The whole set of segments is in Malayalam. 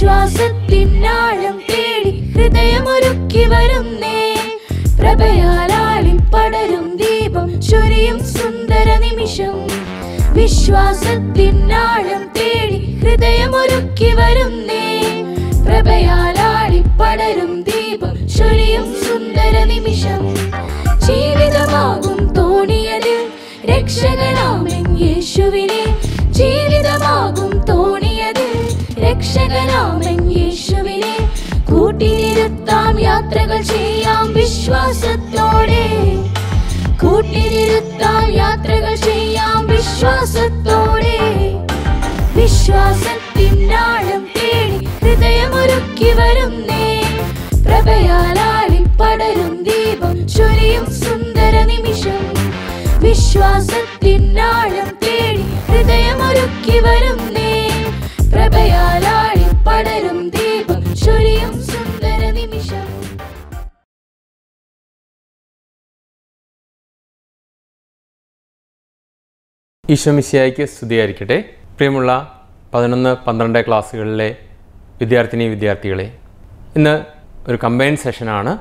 വിശ്വാസത്തിനാഴം തേടി ഹൃദയമൊരുക്കി വരുന്നേ പ്രഭയാലാളിൽ പടരും ദീപം ചൊരിയും സുന്ദര നിമിഷം വിശ്വാസത്തിനാഴം തേടി ഹൃദയമൊരുക്കി വരുന്നേ പ്രഭയാലാളി പടരും ദീപം ചൊരിയും സുന്ദര നിമിഷം ജീവിതമാകും തോണിയതിൽ രക്ഷകനാമെൻ യേശുവിനെ ജീവിതമാകും രക്ഷകനാമൻ യേശുവിനെ കൂട്ടിനിരുത്താം യാത്രകൾ ചെയ്യാം വിശ്വാസത്തോടെ കൂട്ടിനിരുത്താം യാത്രകൾ ചെയ്യാം വിശ്വാസത്തോടെ വിശ്വാസത്തിനാളും തേടി ഹൃദയമൊരുക്കി വരുന്നേ പ്രഭയാലാളി പടരും ദീപം ചൊരിയും സുന്ദര നിമിഷം വിശ്വാസ ഈശോമിശിയായിക്ക് സ്തുതിയായിരിക്കട്ടെ പ്രിയമുള്ള പതിനൊന്ന് പന്ത്രണ്ട് ക്ലാസ്സുകളിലെ വിദ്യാർത്ഥിനി വിദ്യാർത്ഥികളെ ഇന്ന് ഒരു കമ്പൈൻ സെഷനാണ്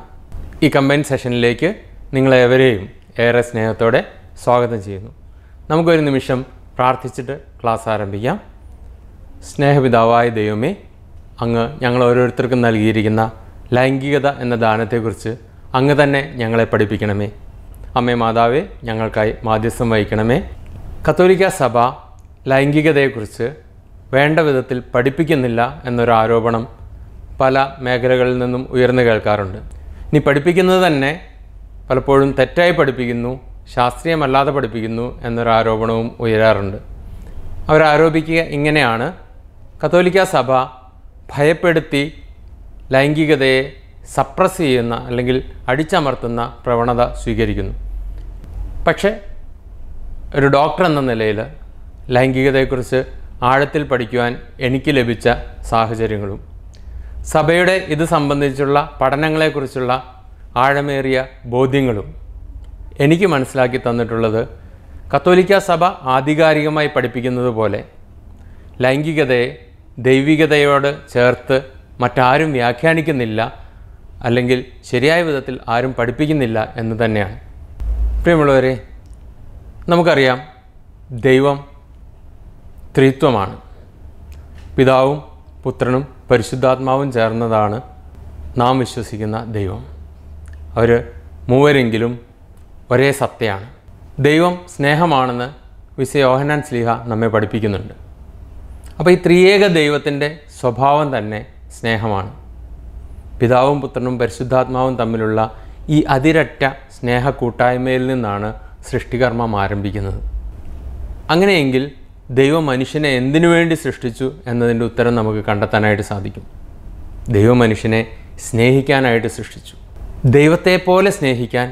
ഈ കമ്പൈൻ സെഷനിലേക്ക് നിങ്ങളെവരെയും ഏറെ സ്നേഹത്തോടെ സ്വാഗതം ചെയ്യുന്നു നമുക്കൊരു നിമിഷം പ്രാർത്ഥിച്ചിട്ട് ക്ലാസ് ആരംഭിക്കാം സ്നേഹപിതാവായ ദൈവമേ അങ്ങ് ഞങ്ങൾ ഓരോരുത്തർക്കും നൽകിയിരിക്കുന്ന ലൈംഗികത എന്ന ദാനത്തെക്കുറിച്ച് അങ്ങ് തന്നെ ഞങ്ങളെ പഠിപ്പിക്കണമേ അമ്മേ മാതാവേ ഞങ്ങൾക്കായി മാധ്യസ്ഥം വഹിക്കണമേ കത്തോലിക്ക സഭ ലൈംഗികതയെക്കുറിച്ച് വേണ്ട വിധത്തിൽ പഠിപ്പിക്കുന്നില്ല എന്നൊരു ആരോപണം പല മേഖലകളിൽ നിന്നും ഉയർന്നു കേൾക്കാറുണ്ട് ഇനി പഠിപ്പിക്കുന്നത് തന്നെ പലപ്പോഴും തെറ്റായി പഠിപ്പിക്കുന്നു ശാസ്ത്രീയമല്ലാതെ പഠിപ്പിക്കുന്നു എന്നൊരു ആരോപണവും ഉയരാറുണ്ട് അവരാരോപിക്കുക ഇങ്ങനെയാണ് കത്തോലിക്ക സഭ ഭയപ്പെടുത്തി ലൈംഗികതയെ സപ്രസ് ചെയ്യുന്ന അല്ലെങ്കിൽ അടിച്ചമർത്തുന്ന പ്രവണത സ്വീകരിക്കുന്നു പക്ഷേ ഒരു ഡോക്ടർ എന്ന നിലയിൽ ലൈംഗികതയെക്കുറിച്ച് ആഴത്തിൽ പഠിക്കുവാൻ എനിക്ക് ലഭിച്ച സാഹചര്യങ്ങളും സഭയുടെ ഇത് സംബന്ധിച്ചുള്ള പഠനങ്ങളെക്കുറിച്ചുള്ള ആഴമേറിയ ബോധ്യങ്ങളും എനിക്ക് മനസ്സിലാക്കി തന്നിട്ടുള്ളത് കത്തോലിക്ക സഭ ആധികാരികമായി പഠിപ്പിക്കുന്നത് പോലെ ലൈംഗികതയെ ദൈവികതയോട് ചേർത്ത് മറ്റാരും വ്യാഖ്യാനിക്കുന്നില്ല അല്ലെങ്കിൽ ശരിയായ വിധത്തിൽ ആരും പഠിപ്പിക്കുന്നില്ല എന്ന് തന്നെയാണ് പ്രിയമുള്ളവരെ നമുക്കറിയാം ദൈവം ത്രിത്വമാണ് പിതാവും പുത്രനും പരിശുദ്ധാത്മാവും ചേർന്നതാണ് നാം വിശ്വസിക്കുന്ന ദൈവം അവർ മൂവരെങ്കിലും ഒരേ സത്യമാണ് ദൈവം സ്നേഹമാണെന്ന് വിസ യോഹനാൻ സ്ലീഹ നമ്മെ പഠിപ്പിക്കുന്നുണ്ട് അപ്പോൾ ഈ ത്രിയേക ദൈവത്തിൻ്റെ സ്വഭാവം തന്നെ സ്നേഹമാണ് പിതാവും പുത്രനും പരിശുദ്ധാത്മാവും തമ്മിലുള്ള ഈ അതിരറ്റ സ്നേഹ കൂട്ടായ്മയിൽ നിന്നാണ് സൃഷ്ടികർമ്മം ആരംഭിക്കുന്നത് അങ്ങനെയെങ്കിൽ ദൈവം മനുഷ്യനെ എന്തിനു വേണ്ടി സൃഷ്ടിച്ചു എന്നതിൻ്റെ ഉത്തരം നമുക്ക് കണ്ടെത്താനായിട്ട് സാധിക്കും ദൈവം മനുഷ്യനെ സ്നേഹിക്കാനായിട്ട് സൃഷ്ടിച്ചു ദൈവത്തെ പോലെ സ്നേഹിക്കാൻ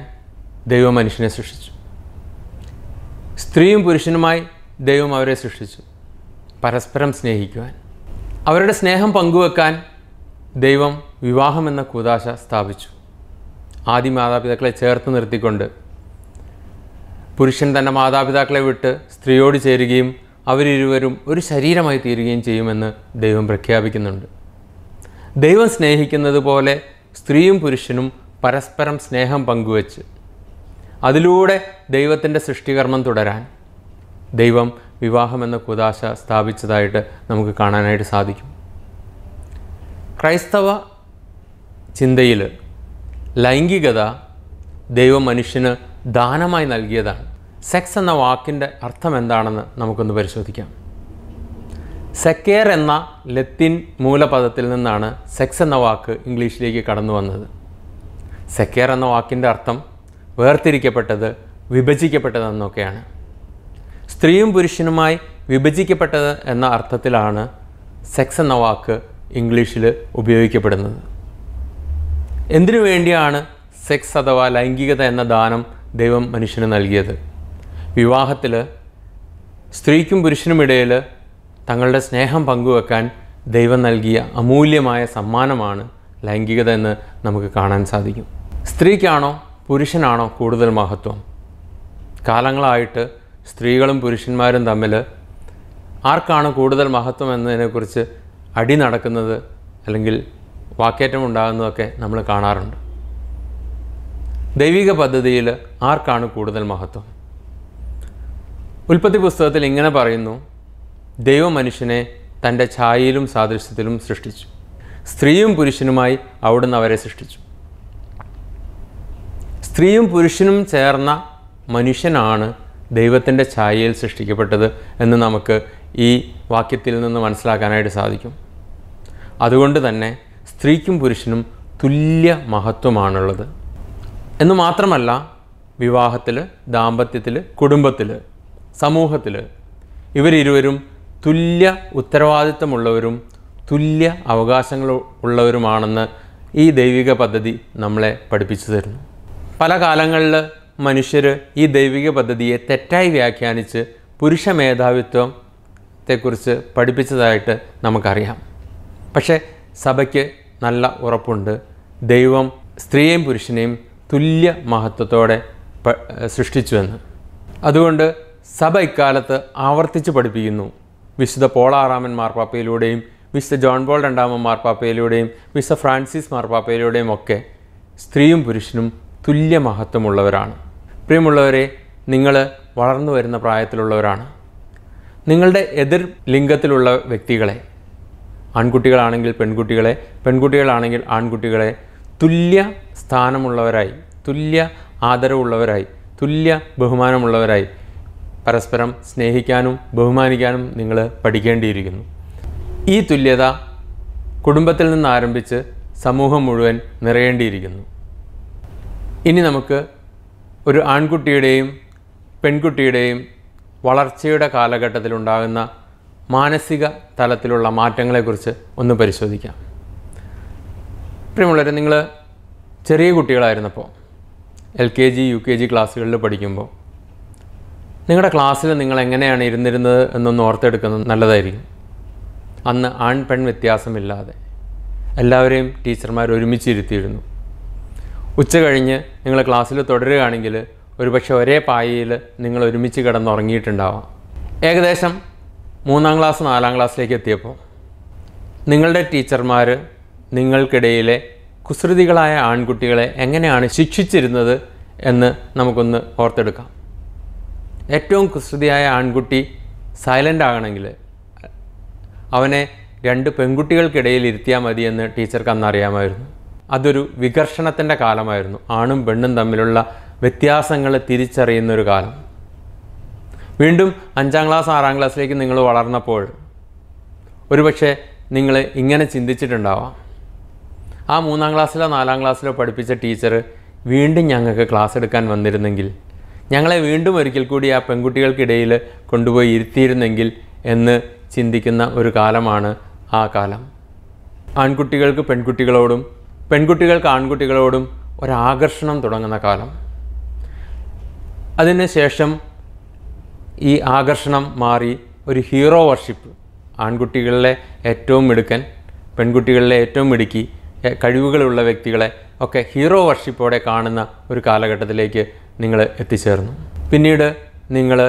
ദൈവം മനുഷ്യനെ സൃഷ്ടിച്ചു സ്ത്രീയും പുരുഷനുമായി ദൈവം അവരെ സൃഷ്ടിച്ചു പരസ്പരം സ്നേഹിക്കുവാൻ അവരുടെ സ്നേഹം പങ്കുവെക്കാൻ ദൈവം വിവാഹം എന്ന കൂതാശ സ്ഥാപിച്ചു ആദ്യ മാതാപിതാക്കളെ ചേർത്ത് നിർത്തിക്കൊണ്ട് പുരുഷൻ തൻ്റെ മാതാപിതാക്കളെ വിട്ട് സ്ത്രീയോട് ചേരുകയും അവരിരുവരും ഒരു ശരീരമായി തീരുകയും ചെയ്യുമെന്ന് ദൈവം പ്രഖ്യാപിക്കുന്നുണ്ട് ദൈവം സ്നേഹിക്കുന്നത് പോലെ സ്ത്രീയും പുരുഷനും പരസ്പരം സ്നേഹം പങ്കുവച്ച് അതിലൂടെ ദൈവത്തിൻ്റെ സൃഷ്ടികർമ്മം തുടരാൻ ദൈവം വിവാഹമെന്ന കുതാശ സ്ഥാപിച്ചതായിട്ട് നമുക്ക് കാണാനായിട്ട് സാധിക്കും ക്രൈസ്തവ ചിന്തയിൽ ലൈംഗികത ദൈവം മനുഷ്യന് ദാനമായി നൽകിയതാണ് സെക്സ് എന്ന വാക്കിൻ്റെ അർത്ഥം എന്താണെന്ന് നമുക്കൊന്ന് പരിശോധിക്കാം സെക്കേർ എന്ന ലത്തിൻ മൂലപദത്തിൽ നിന്നാണ് സെക്സ് എന്ന വാക്ക് ഇംഗ്ലീഷിലേക്ക് കടന്നു വന്നത് സെക്കേർ എന്ന വാക്കിൻ്റെ അർത്ഥം വേർതിരിക്കപ്പെട്ടത് വിഭജിക്കപ്പെട്ടതെന്നൊക്കെയാണ് സ്ത്രീയും പുരുഷനുമായി വിഭജിക്കപ്പെട്ടത് എന്ന അർത്ഥത്തിലാണ് സെക്സ് എന്ന വാക്ക് ഇംഗ്ലീഷിൽ ഉപയോഗിക്കപ്പെടുന്നത് എന്തിനു വേണ്ടിയാണ് സെക്സ് അഥവാ ലൈംഗികത എന്ന ദാനം ദൈവം മനുഷ്യന് നൽകിയത് വിവാഹത്തിൽ സ്ത്രീക്കും പുരുഷനും ഇടയിൽ തങ്ങളുടെ സ്നേഹം പങ്കുവെക്കാൻ ദൈവം നൽകിയ അമൂല്യമായ സമ്മാനമാണ് ലൈംഗികത എന്ന് നമുക്ക് കാണാൻ സാധിക്കും സ്ത്രീക്കാണോ പുരുഷനാണോ കൂടുതൽ മഹത്വം കാലങ്ങളായിട്ട് സ്ത്രീകളും പുരുഷന്മാരും തമ്മിൽ ആർക്കാണ് കൂടുതൽ മഹത്വം എന്നതിനെക്കുറിച്ച് അടി നടക്കുന്നത് അല്ലെങ്കിൽ വാക്കേറ്റം ഉണ്ടാകുന്നതൊക്കെ നമ്മൾ കാണാറുണ്ട് ദൈവിക പദ്ധതിയിൽ ആർക്കാണ് കൂടുതൽ മഹത്വം ഉൽപ്പത്തി പുസ്തകത്തിൽ ഇങ്ങനെ പറയുന്നു ദൈവം മനുഷ്യനെ തൻ്റെ ഛായയിലും സാദൃശ്യത്തിലും സൃഷ്ടിച്ചു സ്ത്രീയും പുരുഷനുമായി അവിടുന്ന് അവരെ സൃഷ്ടിച്ചു സ്ത്രീയും പുരുഷനും ചേർന്ന മനുഷ്യനാണ് ദൈവത്തിൻ്റെ ഛായയിൽ സൃഷ്ടിക്കപ്പെട്ടത് എന്ന് നമുക്ക് ഈ വാക്യത്തിൽ നിന്ന് മനസ്സിലാക്കാനായിട്ട് സാധിക്കും അതുകൊണ്ട് തന്നെ സ്ത്രീക്കും പുരുഷനും തുല്യ മഹത്വമാണുള്ളത് എന്ന് മാത്രമല്ല വിവാഹത്തിൽ ദാമ്പത്യത്തിൽ കുടുംബത്തിൽ സമൂഹത്തിൽ ഇവരിരുവരും തുല്യ ഉത്തരവാദിത്തമുള്ളവരും തുല്യ അവകാശങ്ങൾ ഉള്ളവരുമാണെന്ന് ഈ ദൈവിക പദ്ധതി നമ്മളെ പഠിപ്പിച്ചു തരുന്നു പല കാലങ്ങളിൽ മനുഷ്യർ ഈ ദൈവിക പദ്ധതിയെ തെറ്റായി വ്യാഖ്യാനിച്ച് പുരുഷ മേധാവിത്വത്തെക്കുറിച്ച് പഠിപ്പിച്ചതായിട്ട് നമുക്കറിയാം പക്ഷേ സഭയ്ക്ക് നല്ല ഉറപ്പുണ്ട് ദൈവം സ്ത്രീയെയും പുരുഷനെയും തുല്യ മഹത്വത്തോടെ സൃഷ്ടിച്ചുവെന്ന് അതുകൊണ്ട് സഭ ഇക്കാലത്ത് ആവർത്തിച്ച് പഠിപ്പിക്കുന്നു വിശുദ്ധ പോളാറാമൻ മാർപ്പാപ്പയിലൂടെയും വിശുദ്ധ ജോൺ പോൾ രണ്ടാമൻ മാർപ്പാപ്പയിലൂടെയും വിശുദ്ധ ഫ്രാൻസിസ് മാർപ്പാപ്പയിലൂടെയും ഒക്കെ സ്ത്രീയും പുരുഷനും തുല്യ മഹത്വമുള്ളവരാണ് പ്രിയമുള്ളവരെ നിങ്ങൾ വളർന്നു വരുന്ന പ്രായത്തിലുള്ളവരാണ് നിങ്ങളുടെ എതിർ ലിംഗത്തിലുള്ള വ്യക്തികളെ ആൺകുട്ടികളാണെങ്കിൽ പെൺകുട്ടികളെ പെൺകുട്ടികളാണെങ്കിൽ ആൺകുട്ടികളെ തുല്യ സ്ഥാനമുള്ളവരായി തുല്യ ആദരവുള്ളവരായി തുല്യ ബഹുമാനമുള്ളവരായി പരസ്പരം സ്നേഹിക്കാനും ബഹുമാനിക്കാനും നിങ്ങൾ പഠിക്കേണ്ടിയിരിക്കുന്നു ഈ തുല്യത കുടുംബത്തിൽ നിന്ന് ആരംഭിച്ച് സമൂഹം മുഴുവൻ നിറയേണ്ടിയിരിക്കുന്നു ഇനി നമുക്ക് ഒരു ആൺകുട്ടിയുടെയും പെൺകുട്ടിയുടെയും വളർച്ചയുടെ കാലഘട്ടത്തിലുണ്ടാകുന്ന മാനസിക തലത്തിലുള്ള മാറ്റങ്ങളെക്കുറിച്ച് ഒന്ന് പരിശോധിക്കാം പ്രിയമുള്ളവരെ നിങ്ങൾ ചെറിയ കുട്ടികളായിരുന്നപ്പോൾ L K G U K G ക്ലാസ്സുകളിൽ പഠിക്കുമ്പോൾ നിങ്ങളുടെ ക്ലാസ്സിൽ നിങ്ങൾ എങ്ങനെയാണ് ഇരുന്നിരുന്നത് എന്നൊന്ന് ഓർത്തെടുക്കുന്നത് നല്ലതായിരിക്കും അന്ന് ആൺ പെൺ വ്യത്യാസമില്ലാതെ എല്ലാവരെയും ടീച്ചർമാർ ഒരുമിച്ചിരുത്തിയിരുന്നു ഉച്ച കഴിഞ്ഞ് നിങ്ങൾ ക്ലാസ്സിൽ തുടരുകയാണെങ്കിൽ ഒരുപക്ഷെ ഒരേ പായയിൽ നിങ്ങൾ ഒരുമിച്ച് കിടന്നുറങ്ങിയിട്ടുണ്ടാവാം ഏകദേശം മൂന്നാം ക്ലാസ് നാലാം ക്ലാസ്സിലേക്ക് എത്തിയപ്പോൾ നിങ്ങളുടെ ടീച്ചർമാർ നിങ്ങൾക്കിടയിലെ കുസൃതികളായ ആൺകുട്ടികളെ എങ്ങനെയാണ് ശിക്ഷിച്ചിരുന്നത് എന്ന് നമുക്കൊന്ന് ഓർത്തെടുക്കാം ഏറ്റവും കുസൃതിയായ ആൺകുട്ടി സൈലൻ്റ് ആകണമെങ്കിൽ അവനെ രണ്ട് പെൺകുട്ടികൾക്കിടയിൽ ഇരുത്തിയാൽ മതി എന്ന് ടീച്ചർക്ക് അന്നറിയാമായിരുന്നു അതൊരു വികർഷണത്തിൻ്റെ കാലമായിരുന്നു ആണും പെണ്ണും തമ്മിലുള്ള വ്യത്യാസങ്ങൾ തിരിച്ചറിയുന്ന ഒരു കാലം വീണ്ടും അഞ്ചാം ക്ലാസ് ആറാം ക്ലാസ്സിലേക്ക് നിങ്ങൾ വളർന്നപ്പോൾ ഒരുപക്ഷെ നിങ്ങൾ ഇങ്ങനെ ചിന്തിച്ചിട്ടുണ്ടാവാം ആ മൂന്നാം ക്ലാസ്സിലോ നാലാം ക്ലാസ്സിലോ പഠിപ്പിച്ച ടീച്ചർ വീണ്ടും ഞങ്ങൾക്ക് ക്ലാസ് എടുക്കാൻ വന്നിരുന്നെങ്കിൽ ഞങ്ങളെ വീണ്ടും ഒരിക്കൽ കൂടി ആ പെൺകുട്ടികൾക്കിടയിൽ കൊണ്ടുപോയി ഇരുത്തിയിരുന്നെങ്കിൽ എന്ന് ചിന്തിക്കുന്ന ഒരു കാലമാണ് ആ കാലം ആൺകുട്ടികൾക്ക് പെൺകുട്ടികളോടും പെൺകുട്ടികൾക്ക് ആൺകുട്ടികളോടും ഒരാകർഷണം തുടങ്ങുന്ന കാലം അതിനുശേഷം ഈ ആകർഷണം മാറി ഒരു ഹീറോ വർഷിപ്പ് ആൺകുട്ടികളിലെ ഏറ്റവും മിടുക്കൻ പെൺകുട്ടികളിലെ ഏറ്റവും മിടുക്കി കഴിവുകളുള്ള വ്യക്തികളെ ഒക്കെ ഹീറോ വർഷിപ്പോടെ കാണുന്ന ഒരു കാലഘട്ടത്തിലേക്ക് നിങ്ങൾ എത്തിച്ചേർന്നു പിന്നീട് നിങ്ങൾ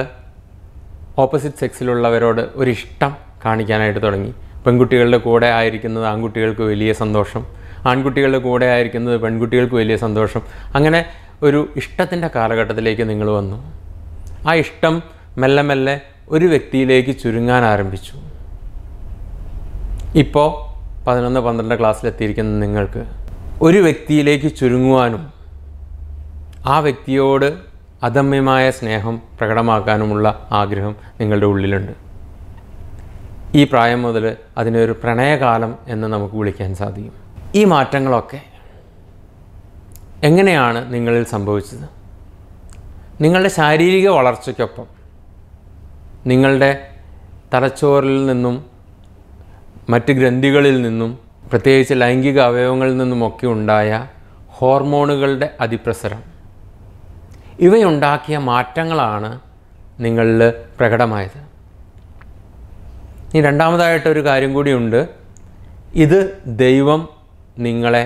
ഓപ്പോസിറ്റ് സെക്സിലുള്ളവരോട് ഒരു ഇഷ്ടം കാണിക്കാനായിട്ട് തുടങ്ങി പെൺകുട്ടികളുടെ കൂടെ ആയിരിക്കുന്നത് ആൺകുട്ടികൾക്ക് വലിയ സന്തോഷം ആൺകുട്ടികളുടെ കൂടെ ആയിരിക്കുന്നത് പെൺകുട്ടികൾക്ക് വലിയ സന്തോഷം അങ്ങനെ ഒരു ഇഷ്ടത്തിൻ്റെ കാലഘട്ടത്തിലേക്ക് നിങ്ങൾ വന്നു ആ ഇഷ്ടം മെല്ലെ മെല്ലെ ഒരു വ്യക്തിയിലേക്ക് ചുരുങ്ങാൻ ആരംഭിച്ചു ഇപ്പോൾ പതിനൊന്ന് പന്ത്രണ്ട് ക്ലാസ്സിലെത്തിയിരിക്കുന്ന നിങ്ങൾക്ക് ഒരു വ്യക്തിയിലേക്ക് ചുരുങ്ങുവാനും ആ വ്യക്തിയോട് അദമ്യമായ സ്നേഹം പ്രകടമാക്കാനുമുള്ള ആഗ്രഹം നിങ്ങളുടെ ഉള്ളിലുണ്ട് ഈ പ്രായം മുതൽ അതിനൊരു പ്രണയകാലം എന്ന് നമുക്ക് വിളിക്കാൻ സാധിക്കും ഈ മാറ്റങ്ങളൊക്കെ എങ്ങനെയാണ് നിങ്ങളിൽ സംഭവിച്ചത് നിങ്ങളുടെ ശാരീരിക വളർച്ചയ്ക്കൊപ്പം നിങ്ങളുടെ തലച്ചോറിൽ നിന്നും മറ്റ് ഗ്രന്ഥികളിൽ നിന്നും പ്രത്യേകിച്ച് ലൈംഗിക അവയവങ്ങളിൽ നിന്നുമൊക്കെ ഉണ്ടായ ഹോർമോണുകളുടെ അതിപ്രസരം ഇവയുണ്ടാക്കിയ മാറ്റങ്ങളാണ് നിങ്ങളിൽ പ്രകടമായത് ഇനി രണ്ടാമതായിട്ടൊരു കാര്യം കൂടിയുണ്ട് ഇത് ദൈവം നിങ്ങളെ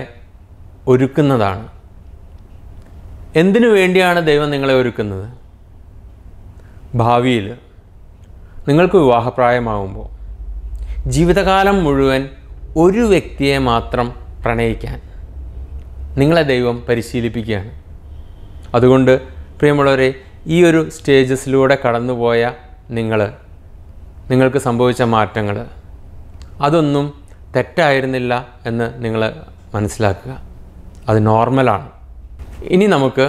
ഒരുക്കുന്നതാണ് എന്തിനു വേണ്ടിയാണ് ദൈവം നിങ്ങളെ ഒരുക്കുന്നത് ഭാവിയിൽ നിങ്ങൾക്ക് വിവാഹപ്രായമാകുമ്പോൾ ജീവിതകാലം മുഴുവൻ ഒരു വ്യക്തിയെ മാത്രം പ്രണയിക്കാൻ നിങ്ങളെ ദൈവം പരിശീലിപ്പിക്കുകയാണ് അതുകൊണ്ട് പ്രിയമുള്ളവരെ ഈ ഒരു സ്റ്റേജസിലൂടെ കടന്നുപോയ നിങ്ങൾ നിങ്ങൾക്ക് സംഭവിച്ച മാറ്റങ്ങൾ അതൊന്നും തെറ്റായിരുന്നില്ല എന്ന് നിങ്ങൾ മനസ്സിലാക്കുക അത് നോർമലാണ് ഇനി നമുക്ക്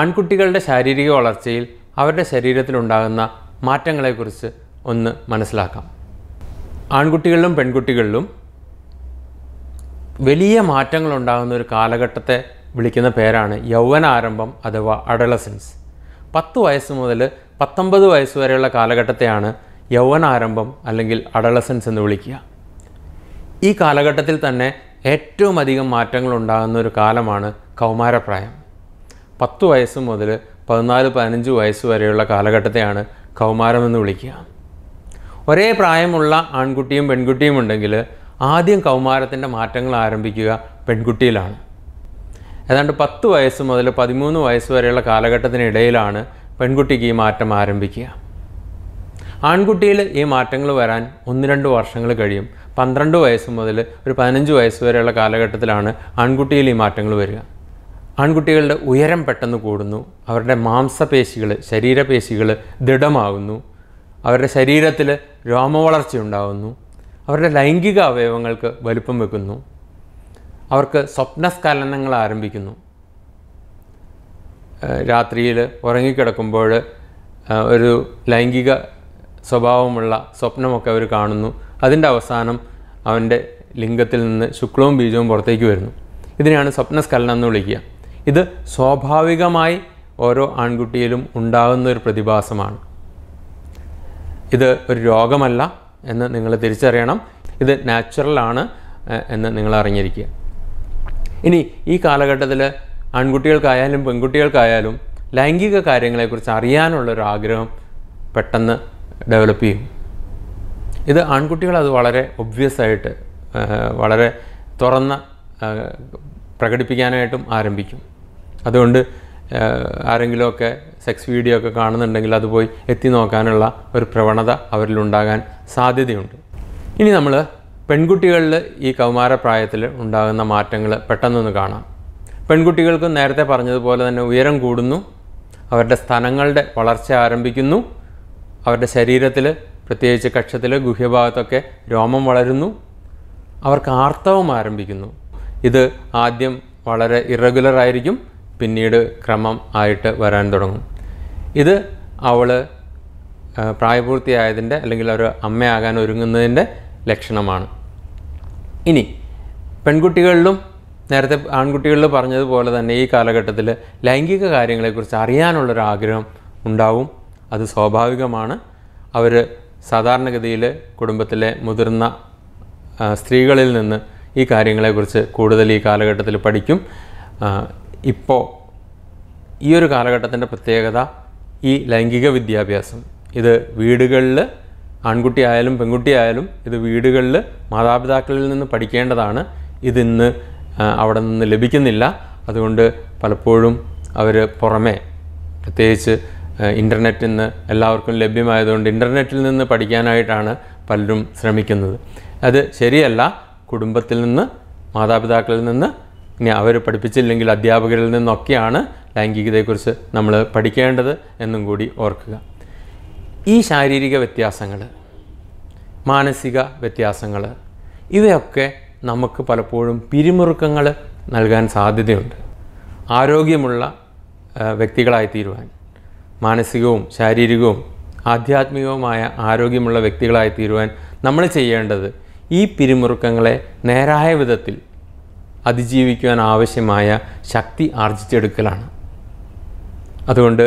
ആൺകുട്ടികളുടെ ശാരീരിക വളർച്ചയിൽ അവരുടെ ശരീരത്തിലുണ്ടാകുന്ന മാറ്റങ്ങളെക്കുറിച്ച് ഒന്ന് മനസ്സിലാക്കാം ആൺകുട്ടികളിലും പെൺകുട്ടികളിലും വലിയ മാറ്റങ്ങൾ ഉണ്ടാകുന്ന ഒരു കാലഘട്ടത്തെ വിളിക്കുന്ന പേരാണ് യൗവനാരംഭം അഥവാ അഡലസൻസ് പത്ത് വയസ്സ് മുതൽ പത്തൊമ്പത് വയസ്സ് വരെയുള്ള കാലഘട്ടത്തെയാണ് യൗവനാരംഭം അല്ലെങ്കിൽ അഡലസൻസ് എന്ന് വിളിക്കുക ഈ കാലഘട്ടത്തിൽ തന്നെ ഏറ്റവും അധികം മാറ്റങ്ങൾ ഉണ്ടാകുന്ന ഒരു കാലമാണ് കൗമാരപ്രായം പത്ത് വയസ്സ് മുതൽ പതിനാല് പതിനഞ്ച് വയസ്സ് വരെയുള്ള കാലഘട്ടത്തെയാണ് കൗമാരം എന്ന് വിളിക്കുക ഒരേ പ്രായമുള്ള ആൺകുട്ടിയും പെൺകുട്ടിയും ഉണ്ടെങ്കിൽ ആദ്യം കൗമാരത്തിൻ്റെ മാറ്റങ്ങൾ ആരംഭിക്കുക പെൺകുട്ടിയിലാണ് ഏതാണ്ട് പത്ത് വയസ്സ് മുതൽ പതിമൂന്ന് വയസ്സ് വരെയുള്ള കാലഘട്ടത്തിനിടയിലാണ് പെൺകുട്ടിക്ക് ഈ മാറ്റം ആരംഭിക്കുക ആൺകുട്ടിയിൽ ഈ മാറ്റങ്ങൾ വരാൻ ഒന്ന് രണ്ട് വർഷങ്ങൾ കഴിയും പന്ത്രണ്ട് വയസ്സ് മുതൽ ഒരു പതിനഞ്ച് വയസ്സ് വരെയുള്ള കാലഘട്ടത്തിലാണ് ആൺകുട്ടിയിൽ ഈ മാറ്റങ്ങൾ വരിക ആൺകുട്ടികളുടെ ഉയരം പെട്ടെന്ന് കൂടുന്നു അവരുടെ മാംസപേശികൾ ശരീരപേശികൾ ദൃഢമാകുന്നു അവരുടെ ശരീരത്തിൽ രോമവളർച്ചയുണ്ടാകുന്നു അവരുടെ ലൈംഗിക അവയവങ്ങൾക്ക് വലുപ്പം വെക്കുന്നു അവർക്ക് സ്വപ്നസ്ഖലനങ്ങൾ ആരംഭിക്കുന്നു രാത്രിയിൽ ഉറങ്ങിക്കിടക്കുമ്പോൾ ഒരു ലൈംഗിക സ്വഭാവമുള്ള സ്വപ്നമൊക്കെ അവർ കാണുന്നു അതിൻ്റെ അവസാനം അവൻ്റെ ലിംഗത്തിൽ നിന്ന് ശുക്ലവും ബീജവും പുറത്തേക്ക് വരുന്നു ഇതിനെയാണ് സ്വപ്നസ്ഖലനം എന്ന് വിളിക്കുക ഇത് സ്വാഭാവികമായി ഓരോ ആൺകുട്ടിയിലും ഉണ്ടാകുന്ന ഒരു പ്രതിഭാസമാണ് ഇത് ഒരു രോഗമല്ല എന്ന് നിങ്ങൾ തിരിച്ചറിയണം ഇത് നാച്ചുറലാണ് എന്ന് നിങ്ങൾ അറിഞ്ഞിരിക്കുക ഇനി ഈ കാലഘട്ടത്തിൽ ആൺകുട്ടികൾക്കായാലും പെൺകുട്ടികൾക്കായാലും ലൈംഗിക കാര്യങ്ങളെക്കുറിച്ച് അറിയാനുള്ളൊരാഗ്രഹം ആഗ്രഹം പെട്ടെന്ന് ഡെവലപ്പ് ചെയ്യും ഇത് ആൺകുട്ടികൾ അത് വളരെ ഒബ്വിയസ് ആയിട്ട് വളരെ തുറന്ന പ്രകടിപ്പിക്കാനായിട്ടും ആരംഭിക്കും അതുകൊണ്ട് ആരെങ്കിലുമൊക്കെ സെക്സ് വീഡിയോ ഒക്കെ കാണുന്നുണ്ടെങ്കിൽ അത് പോയി എത്തി നോക്കാനുള്ള ഒരു പ്രവണത അവരിലുണ്ടാകാൻ സാധ്യതയുണ്ട് ഇനി നമ്മൾ പെൺകുട്ടികളിൽ ഈ കൗമാരപ്രായത്തിൽ ഉണ്ടാകുന്ന മാറ്റങ്ങൾ പെട്ടെന്നൊന്ന് കാണാം പെൺകുട്ടികൾക്ക് നേരത്തെ പറഞ്ഞതുപോലെ തന്നെ ഉയരം കൂടുന്നു അവരുടെ സ്ഥലങ്ങളുടെ വളർച്ച ആരംഭിക്കുന്നു അവരുടെ ശരീരത്തിൽ പ്രത്യേകിച്ച് കക്ഷത്തിൽ ഗുഹ്യഭാഗത്തൊക്കെ രോമം വളരുന്നു അവർക്ക് ആർത്തവം ആരംഭിക്കുന്നു ഇത് ആദ്യം വളരെ ഇറഗുലർ ആയിരിക്കും പിന്നീട് ക്രമം ആയിട്ട് വരാൻ തുടങ്ങും ഇത് അവൾ പ്രായപൂർത്തിയായതിൻ്റെ അല്ലെങ്കിൽ ഒരു അമ്മയാകാൻ ഒരുങ്ങുന്നതിൻ്റെ ലക്ഷണമാണ് ഇനി പെൺകുട്ടികളിലും നേരത്തെ ആൺകുട്ടികളിൽ പറഞ്ഞതുപോലെ തന്നെ ഈ കാലഘട്ടത്തിൽ ലൈംഗിക കാര്യങ്ങളെക്കുറിച്ച് അറിയാനുള്ളൊരാഗ്രഹം ഉണ്ടാവും അത് സ്വാഭാവികമാണ് അവർ സാധാരണഗതിയിൽ കുടുംബത്തിലെ മുതിർന്ന സ്ത്രീകളിൽ നിന്ന് ഈ കാര്യങ്ങളെക്കുറിച്ച് കൂടുതൽ ഈ കാലഘട്ടത്തിൽ പഠിക്കും ഇപ്പോൾ ഈ ഒരു കാലഘട്ടത്തിൻ്റെ പ്രത്യേകത ഈ ലൈംഗിക വിദ്യാഭ്യാസം ഇത് വീടുകളിൽ ആൺകുട്ടിയായാലും പെൺകുട്ടിയായാലും ഇത് വീടുകളിൽ മാതാപിതാക്കളിൽ നിന്ന് പഠിക്കേണ്ടതാണ് ഇതിന്ന് അവിടെ നിന്ന് ലഭിക്കുന്നില്ല അതുകൊണ്ട് പലപ്പോഴും അവർ പുറമേ പ്രത്യേകിച്ച് ഇൻ്റർനെറ്റിൽ നിന്ന് എല്ലാവർക്കും ലഭ്യമായതുകൊണ്ട് ഇൻ്റർനെറ്റിൽ നിന്ന് പഠിക്കാനായിട്ടാണ് പലരും ശ്രമിക്കുന്നത് അത് ശരിയല്ല കുടുംബത്തിൽ നിന്ന് മാതാപിതാക്കളിൽ നിന്ന് ഇനി അവർ പഠിപ്പിച്ചില്ലെങ്കിൽ അധ്യാപകരിൽ നിന്നൊക്കെയാണ് ലൈംഗികതയെക്കുറിച്ച് നമ്മൾ പഠിക്കേണ്ടത് എന്നും കൂടി ഓർക്കുക ഈ ശാരീരിക വ്യത്യാസങ്ങൾ മാനസിക വ്യത്യാസങ്ങൾ ഇവയൊക്കെ നമുക്ക് പലപ്പോഴും പിരിമുറുക്കങ്ങൾ നൽകാൻ സാധ്യതയുണ്ട് ആരോഗ്യമുള്ള വ്യക്തികളായിത്തീരുവാൻ മാനസികവും ശാരീരികവും ആധ്യാത്മികവുമായ ആരോഗ്യമുള്ള വ്യക്തികളായിത്തീരുവാൻ നമ്മൾ ചെയ്യേണ്ടത് ഈ പിരിമുറുക്കങ്ങളെ നേരായ വിധത്തിൽ അതിജീവിക്കുവാൻ ആവശ്യമായ ശക്തി ആർജിച്ചെടുക്കലാണ് അതുകൊണ്ട്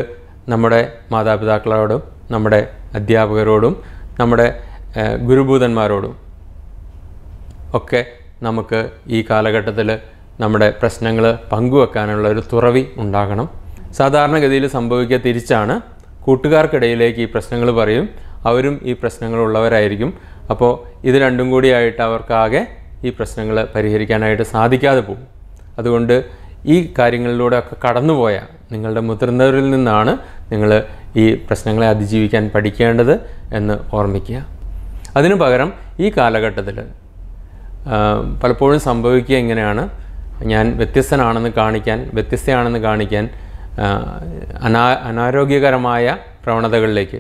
നമ്മുടെ മാതാപിതാക്കളോടും നമ്മുടെ അധ്യാപകരോടും നമ്മുടെ ഗുരുഭൂതന്മാരോടും ഒക്കെ നമുക്ക് ഈ കാലഘട്ടത്തിൽ നമ്മുടെ പ്രശ്നങ്ങൾ പങ്കുവെക്കാനുള്ള ഒരു തുറവി ഉണ്ടാകണം സാധാരണഗതിയിൽ സംഭവിക്കുക തിരിച്ചാണ് കൂട്ടുകാർക്കിടയിലേക്ക് ഈ പ്രശ്നങ്ങൾ പറയും അവരും ഈ പ്രശ്നങ്ങളുള്ളവരായിരിക്കും അപ്പോൾ ഇത് രണ്ടും കൂടിയായിട്ട് അവർക്കാകെ ഈ പ്രശ്നങ്ങൾ പരിഹരിക്കാനായിട്ട് സാധിക്കാതെ പോകും അതുകൊണ്ട് ഈ കാര്യങ്ങളിലൂടെ ഒക്കെ കടന്നുപോയ നിങ്ങളുടെ മുതിർന്നവരിൽ നിന്നാണ് നിങ്ങൾ ഈ പ്രശ്നങ്ങളെ അതിജീവിക്കാൻ പഠിക്കേണ്ടത് എന്ന് ഓർമ്മിക്കുക അതിനു പകരം ഈ കാലഘട്ടത്തിൽ പലപ്പോഴും സംഭവിക്കുക ഇങ്ങനെയാണ് ഞാൻ വ്യത്യസ്തനാണെന്ന് കാണിക്കാൻ വ്യത്യസ്തയാണെന്ന് കാണിക്കാൻ അനാ അനാരോഗ്യകരമായ പ്രവണതകളിലേക്ക്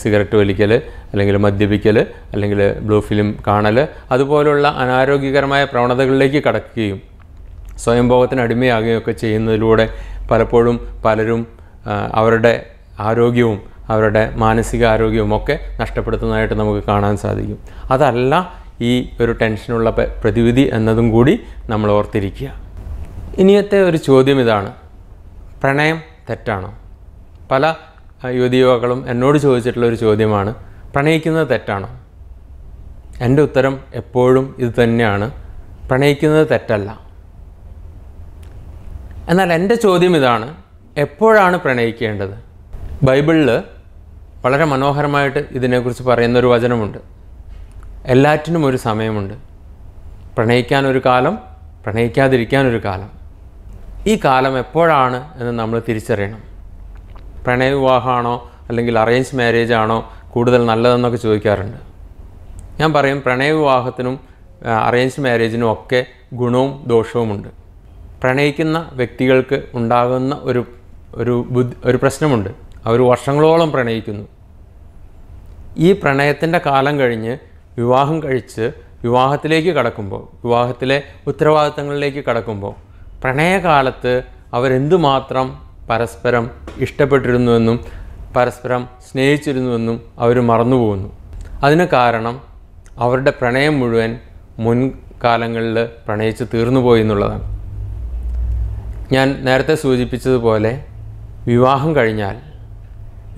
സിഗരറ്റ് വലിക്കൽ അല്ലെങ്കിൽ മദ്യപിക്കൽ അല്ലെങ്കിൽ ബ്ലൂ ഫിലിം കാണൽ അതുപോലുള്ള അനാരോഗ്യകരമായ പ്രവണതകളിലേക്ക് കടക്കുകയും സ്വയംഭോഗത്തിന് ഒക്കെ ചെയ്യുന്നതിലൂടെ പലപ്പോഴും പലരും അവരുടെ ആരോഗ്യവും അവരുടെ മാനസിക ആരോഗ്യവും ഒക്കെ നഷ്ടപ്പെടുത്തുന്നതായിട്ട് നമുക്ക് കാണാൻ സാധിക്കും അതല്ല ഈ ഒരു ടെൻഷനുള്ള പ്രതിവിധി എന്നതും കൂടി നമ്മൾ ഓർത്തിരിക്കുക ഇനിയത്തെ ഒരു ചോദ്യം ഇതാണ് പ്രണയം തെറ്റാണോ പല യുവതി യുവാക്കളും എന്നോട് ചോദിച്ചിട്ടുള്ള ഒരു ചോദ്യമാണ് പ്രണയിക്കുന്നത് തെറ്റാണോ എൻ്റെ ഉത്തരം എപ്പോഴും ഇത് തന്നെയാണ് പ്രണയിക്കുന്നത് തെറ്റല്ല എന്നാൽ എൻ്റെ ചോദ്യം ഇതാണ് എപ്പോഴാണ് പ്രണയിക്കേണ്ടത് ബൈബിളിൽ വളരെ മനോഹരമായിട്ട് ഇതിനെക്കുറിച്ച് പറയുന്നൊരു വചനമുണ്ട് എല്ലാറ്റിനും ഒരു സമയമുണ്ട് പ്രണയിക്കാൻ ഒരു കാലം പ്രണയിക്കാതിരിക്കാൻ ഒരു കാലം ഈ കാലം എപ്പോഴാണ് എന്ന് നമ്മൾ തിരിച്ചറിയണം പ്രണയവിവാഹമാണോ അല്ലെങ്കിൽ അറേഞ്ച് മാരേജ് ആണോ കൂടുതൽ നല്ലതെന്നൊക്കെ ചോദിക്കാറുണ്ട് ഞാൻ പറയും പ്രണയവിവാഹത്തിനും അറേഞ്ച് മാരേജിനും ഒക്കെ ഗുണവും ദോഷവുമുണ്ട് പ്രണയിക്കുന്ന വ്യക്തികൾക്ക് ഉണ്ടാകുന്ന ഒരു ഒരു ബുദ്ധി ഒരു പ്രശ്നമുണ്ട് അവർ വർഷങ്ങളോളം പ്രണയിക്കുന്നു ഈ പ്രണയത്തിൻ്റെ കാലം കഴിഞ്ഞ് വിവാഹം കഴിച്ച് വിവാഹത്തിലേക്ക് കടക്കുമ്പോൾ വിവാഹത്തിലെ ഉത്തരവാദിത്തങ്ങളിലേക്ക് കടക്കുമ്പോൾ പ്രണയകാലത്ത് അവരെന്തുമാത്രം പരസ്പരം ഇഷ്ടപ്പെട്ടിരുന്നുവെന്നും പരസ്പരം സ്നേഹിച്ചിരുന്നുവെന്നും അവർ മറന്നുപോകുന്നു അതിന് കാരണം അവരുടെ പ്രണയം മുഴുവൻ മുൻകാലങ്ങളിൽ പ്രണയിച്ച് തീർന്നുപോയി എന്നുള്ളതാണ് ഞാൻ നേരത്തെ സൂചിപ്പിച്ചതുപോലെ വിവാഹം കഴിഞ്ഞാൽ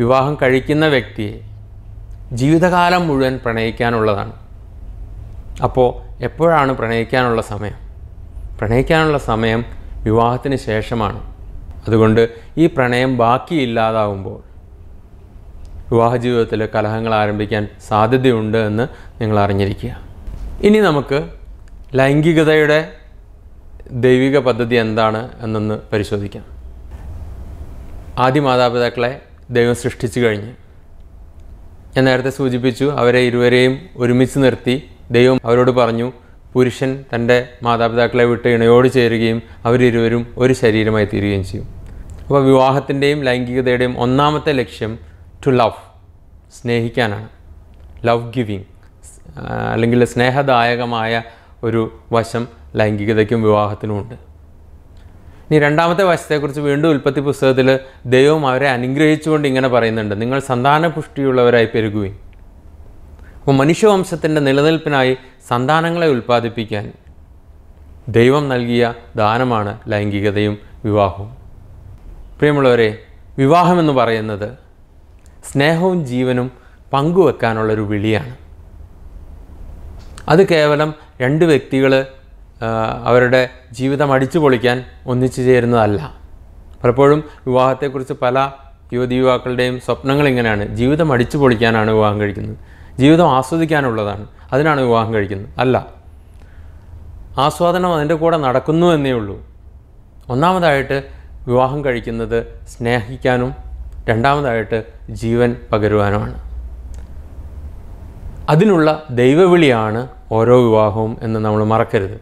വിവാഹം കഴിക്കുന്ന വ്യക്തിയെ ജീവിതകാലം മുഴുവൻ പ്രണയിക്കാനുള്ളതാണ് അപ്പോൾ എപ്പോഴാണ് പ്രണയിക്കാനുള്ള സമയം പ്രണയിക്കാനുള്ള സമയം വിവാഹത്തിന് ശേഷമാണ് അതുകൊണ്ട് ഈ പ്രണയം ബാക്കിയില്ലാതാവുമ്പോൾ വിവാഹ ജീവിതത്തിൽ കലഹങ്ങൾ ആരംഭിക്കാൻ സാധ്യതയുണ്ട് എന്ന് നിങ്ങൾ അറിഞ്ഞിരിക്കുക ഇനി നമുക്ക് ലൈംഗികതയുടെ ദൈവിക പദ്ധതി എന്താണ് എന്നൊന്ന് പരിശോധിക്കാം ആദ്യ മാതാപിതാക്കളെ ദൈവം സൃഷ്ടിച്ചു കഴിഞ്ഞ് ഞാൻ നേരത്തെ സൂചിപ്പിച്ചു അവരെ ഇരുവരെയും ഒരുമിച്ച് നിർത്തി ദൈവം അവരോട് പറഞ്ഞു പുരുഷൻ തൻ്റെ മാതാപിതാക്കളെ വിട്ട് ഇണയോട് ചേരുകയും അവരിരുവരും ഒരു ശരീരമായി തീരുകയും ചെയ്യും അപ്പോൾ വിവാഹത്തിൻ്റെയും ലൈംഗികതയുടെയും ഒന്നാമത്തെ ലക്ഷ്യം ടു ലവ് സ്നേഹിക്കാനാണ് ലവ് ഗിവിങ് അല്ലെങ്കിൽ സ്നേഹദായകമായ ഒരു വശം ലൈംഗികതയ്ക്കും വിവാഹത്തിനുമുണ്ട് ഇനി രണ്ടാമത്തെ വശത്തെക്കുറിച്ച് വീണ്ടും ഉൽപ്പത്തി പുസ്തകത്തിൽ ദൈവം അവരെ അനുഗ്രഹിച്ചുകൊണ്ട് ഇങ്ങനെ പറയുന്നുണ്ട് നിങ്ങൾ സന്താന പുഷ്ടിയുള്ളവരായി പെരുകുവിൻ അപ്പോൾ മനുഷ്യവംശത്തിൻ്റെ നിലനിൽപ്പിനായി സന്താനങ്ങളെ ഉൽപ്പാദിപ്പിക്കാൻ ദൈവം നൽകിയ ദാനമാണ് ലൈംഗികതയും വിവാഹവും പ്രിയമുള്ളവരെ വിവാഹമെന്ന് പറയുന്നത് സ്നേഹവും ജീവനും പങ്കുവെക്കാനുള്ളൊരു വിളിയാണ് അത് കേവലം രണ്ട് വ്യക്തികൾ അവരുടെ ജീവിതം അടിച്ചു പൊളിക്കാൻ ഒന്നിച്ചു ചേരുന്നതല്ല പലപ്പോഴും വിവാഹത്തെക്കുറിച്ച് പല യുവതി യുവാക്കളുടെയും സ്വപ്നങ്ങൾ ഇങ്ങനെയാണ് ജീവിതം അടിച്ചു പൊളിക്കാനാണ് വിവാഹം കഴിക്കുന്നത് ജീവിതം ആസ്വദിക്കാനുള്ളതാണ് അതിനാണ് വിവാഹം കഴിക്കുന്നത് അല്ല ആസ്വാദനം അതിൻ്റെ കൂടെ നടക്കുന്നു എന്നേ ഉള്ളൂ ഒന്നാമതായിട്ട് വിവാഹം കഴിക്കുന്നത് സ്നേഹിക്കാനും രണ്ടാമതായിട്ട് ജീവൻ പകരുവാനുമാണ് അതിനുള്ള ദൈവവിളിയാണ് ഓരോ വിവാഹവും എന്ന് നമ്മൾ മറക്കരുത്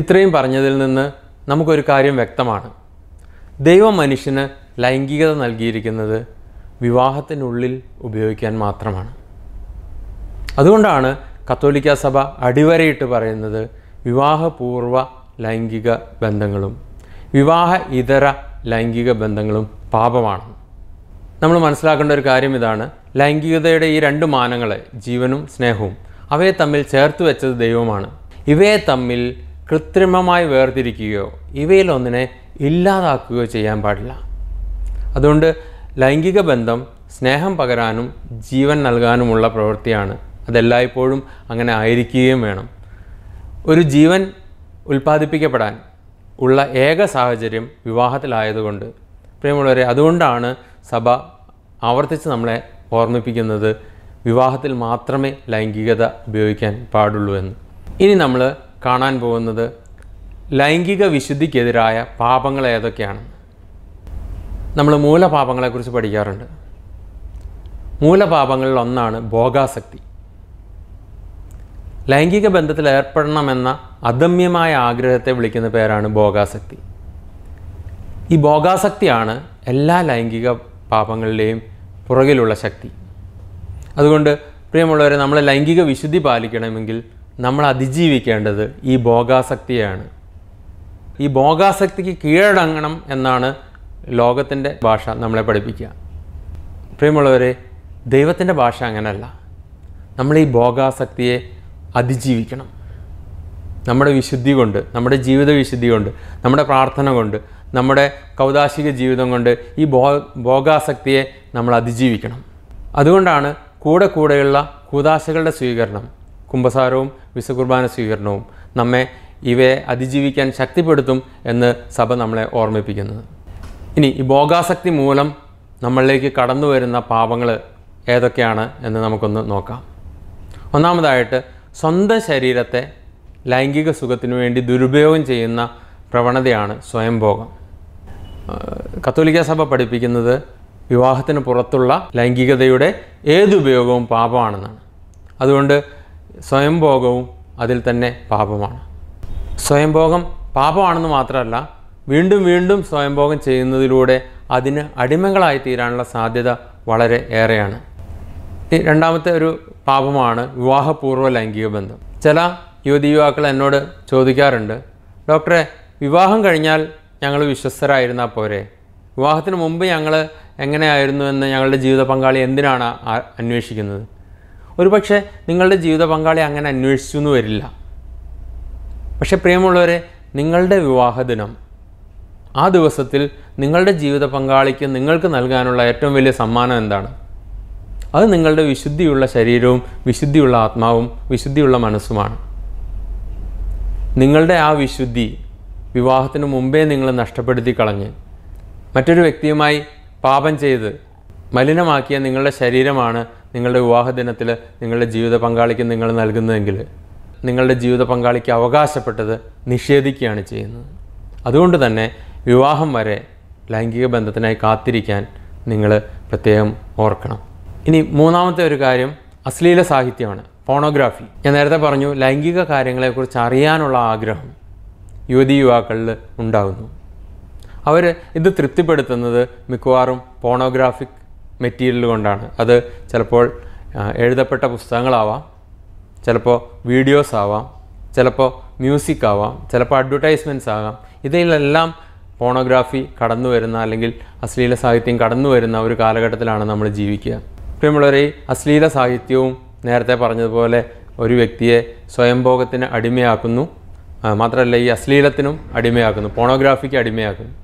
ഇത്രയും പറഞ്ഞതിൽ നിന്ന് നമുക്കൊരു കാര്യം വ്യക്തമാണ് ദൈവം മനുഷ്യന് ലൈംഗികത നൽകിയിരിക്കുന്നത് വിവാഹത്തിനുള്ളിൽ ഉപയോഗിക്കാൻ മാത്രമാണ് അതുകൊണ്ടാണ് കത്തോലിക്ക സഭ അടിവരയിട്ട് പറയുന്നത് വിവാഹപൂർവ്വ ലൈംഗിക ബന്ധങ്ങളും വിവാഹ ഇതര ലൈംഗിക ബന്ധങ്ങളും പാപമാണ് നമ്മൾ മനസ്സിലാക്കേണ്ട ഒരു കാര്യം ഇതാണ് ലൈംഗികതയുടെ ഈ രണ്ട് മാനങ്ങളെ ജീവനും സ്നേഹവും അവയെ തമ്മിൽ ചേർത്ത് വെച്ചത് ദൈവമാണ് ഇവയെ തമ്മിൽ കൃത്രിമമായി വേർതിരിക്കുകയോ ഇവയിലൊന്നിനെ ഇല്ലാതാക്കുകയോ ചെയ്യാൻ പാടില്ല അതുകൊണ്ട് ലൈംഗിക ബന്ധം സ്നേഹം പകരാനും ജീവൻ നൽകാനുമുള്ള പ്രവൃത്തിയാണ് അതെല്ലായ്പ്പോഴും അങ്ങനെ ആയിരിക്കുകയും വേണം ഒരു ജീവൻ ഉൽപ്പാദിപ്പിക്കപ്പെടാൻ ഉള്ള ഏക സാഹചര്യം വിവാഹത്തിലായതുകൊണ്ട് പ്രിയമുള്ളവരെ അതുകൊണ്ടാണ് സഭ ആവർത്തിച്ച് നമ്മളെ ഓർമ്മിപ്പിക്കുന്നത് വിവാഹത്തിൽ മാത്രമേ ലൈംഗികത ഉപയോഗിക്കാൻ പാടുള്ളൂ എന്ന് ഇനി നമ്മൾ കാണാൻ പോകുന്നത് ലൈംഗിക വിശുദ്ധിക്കെതിരായ പാപങ്ങൾ ഏതൊക്കെയാണ് നമ്മൾ മൂലപാപങ്ങളെക്കുറിച്ച് പഠിക്കാറുണ്ട് മൂലപാപങ്ങളിൽ ഒന്നാണ് ഭോഗാസക്തി ലൈംഗിക ബന്ധത്തിൽ ഏർപ്പെടണമെന്ന അദമ്യമായ ആഗ്രഹത്തെ വിളിക്കുന്ന പേരാണ് ഭോഗാസക്തി ഈ ഭോഗാസക്തിയാണ് എല്ലാ ലൈംഗിക പാപങ്ങളുടെയും പുറകിലുള്ള ശക്തി അതുകൊണ്ട് പ്രിയമുള്ളവരെ നമ്മൾ ലൈംഗിക വിശുദ്ധി പാലിക്കണമെങ്കിൽ നമ്മൾ അതിജീവിക്കേണ്ടത് ഈ ഭോഗാസക്തിയാണ് ഈ ഭോഗാസക്തിക്ക് കീഴടങ്ങണം എന്നാണ് ലോകത്തിൻ്റെ ഭാഷ നമ്മളെ പഠിപ്പിക്കുക പ്രിയമുള്ളവരെ ദൈവത്തിൻ്റെ ഭാഷ അങ്ങനെയല്ല നമ്മൾ ഈ ഭോഗാസക്തിയെ അതിജീവിക്കണം നമ്മുടെ വിശുദ്ധി കൊണ്ട് നമ്മുടെ ജീവിത വിശുദ്ധി കൊണ്ട് നമ്മുടെ പ്രാർത്ഥന കൊണ്ട് നമ്മുടെ കൗതാശിക ജീവിതം കൊണ്ട് ഈ ഭോ ഭോഗാസക്തിയെ നമ്മൾ അതിജീവിക്കണം അതുകൊണ്ടാണ് കൂടെ കൂടെയുള്ള കൂതാശകളുടെ സ്വീകരണം കുംഭസാരവും വിശ്വകുർബാന സ്വീകരണവും നമ്മെ ഇവയെ അതിജീവിക്കാൻ ശക്തിപ്പെടുത്തും എന്ന് സഭ നമ്മളെ ഓർമ്മിപ്പിക്കുന്നത് ഇനി ഈ ഭോഗാസക്തി മൂലം നമ്മളിലേക്ക് കടന്നു വരുന്ന പാപങ്ങൾ ഏതൊക്കെയാണ് എന്ന് നമുക്കൊന്ന് നോക്കാം ഒന്നാമതായിട്ട് സ്വന്തം ശരീരത്തെ ലൈംഗിക സുഖത്തിനു വേണ്ടി ദുരുപയോഗം ചെയ്യുന്ന പ്രവണതയാണ് സ്വയംഭോഗം കത്തോലിക്ക സഭ പഠിപ്പിക്കുന്നത് വിവാഹത്തിന് പുറത്തുള്ള ലൈംഗികതയുടെ ഏതുപയോഗവും പാപമാണെന്നാണ് അതുകൊണ്ട് സ്വയംഭോഗവും അതിൽ തന്നെ പാപമാണ് സ്വയംഭോഗം പാപമാണെന്ന് മാത്രമല്ല വീണ്ടും വീണ്ടും സ്വയംഭോഗം ചെയ്യുന്നതിലൂടെ അതിന് അടിമകളായി തീരാനുള്ള സാധ്യത വളരെ ഏറെയാണ് രണ്ടാമത്തെ ഒരു പാപമാണ് വിവാഹപൂർവ്വ ലൈംഗിക ബന്ധം ചില യുവതി യുവാക്കൾ എന്നോട് ചോദിക്കാറുണ്ട് ഡോക്ടറെ വിവാഹം കഴിഞ്ഞാൽ ഞങ്ങൾ വിശ്വസ്തരായിരുന്നാൽ പോരെ വിവാഹത്തിന് മുമ്പ് ഞങ്ങൾ എങ്ങനെയായിരുന്നു എന്ന് ഞങ്ങളുടെ ജീവിത പങ്കാളി എന്തിനാണ് അന്വേഷിക്കുന്നത് ഒരുപക്ഷെ നിങ്ങളുടെ ജീവിത പങ്കാളി അങ്ങനെ അന്വേഷിച്ചു എന്ന് വരില്ല പക്ഷെ പ്രിയമുള്ളവരെ നിങ്ങളുടെ വിവാഹ ദിനം ആ ദിവസത്തിൽ നിങ്ങളുടെ ജീവിത പങ്കാളിക്ക് നിങ്ങൾക്ക് നൽകാനുള്ള ഏറ്റവും വലിയ സമ്മാനം എന്താണ് അത് നിങ്ങളുടെ വിശുദ്ധിയുള്ള ശരീരവും വിശുദ്ധിയുള്ള ആത്മാവും വിശുദ്ധിയുള്ള മനസ്സുമാണ് നിങ്ങളുടെ ആ വിശുദ്ധി വിവാഹത്തിന് മുമ്പേ നിങ്ങൾ നഷ്ടപ്പെടുത്തി കളഞ്ഞ് മറ്റൊരു വ്യക്തിയുമായി പാപം ചെയ്ത് മലിനമാക്കിയ നിങ്ങളുടെ ശരീരമാണ് നിങ്ങളുടെ വിവാഹ ദിനത്തിൽ നിങ്ങളുടെ ജീവിത പങ്കാളിക്ക് നിങ്ങൾ നൽകുന്നതെങ്കിൽ നിങ്ങളുടെ ജീവിത പങ്കാളിക്ക് അവകാശപ്പെട്ടത് നിഷേധിക്കുകയാണ് ചെയ്യുന്നത് അതുകൊണ്ട് തന്നെ വിവാഹം വരെ ലൈംഗിക ബന്ധത്തിനായി കാത്തിരിക്കാൻ നിങ്ങൾ പ്രത്യേകം ഓർക്കണം ഇനി മൂന്നാമത്തെ ഒരു കാര്യം അശ്ലീല സാഹിത്യമാണ് പോണോഗ്രാഫി ഞാൻ നേരത്തെ പറഞ്ഞു ലൈംഗിക കാര്യങ്ങളെക്കുറിച്ച് അറിയാനുള്ള ആഗ്രഹം യുവതി യുവാക്കളിൽ ഉണ്ടാകുന്നു അവർ ഇത് തൃപ്തിപ്പെടുത്തുന്നത് മിക്കവാറും പോണോഗ്രാഫിക് മെറ്റീരിയൽ കൊണ്ടാണ് അത് ചിലപ്പോൾ എഴുതപ്പെട്ട പുസ്തകങ്ങളാവാം ചിലപ്പോൾ വീഡിയോസ് ആവാം ചിലപ്പോൾ മ്യൂസിക് ആവാം ചിലപ്പോൾ അഡ്വർടൈസ്മെൻറ്റ്സ് ആകാം ഇതിലെല്ലാം പോണോഗ്രാഫി കടന്നു വരുന്ന അല്ലെങ്കിൽ അശ്ലീല സാഹിത്യം കടന്നു വരുന്ന ഒരു കാലഘട്ടത്തിലാണ് നമ്മൾ ജീവിക്കുക പ്രിയമുള്ളവരെ അശ്ലീല സാഹിത്യവും നേരത്തെ പറഞ്ഞതുപോലെ ഒരു വ്യക്തിയെ സ്വയംഭോഗത്തിന് അടിമയാക്കുന്നു മാത്രമല്ല ഈ അശ്ലീലത്തിനും അടിമയാക്കുന്നു പോണോഗ്രാഫിക്ക് അടിമയാക്കുന്നു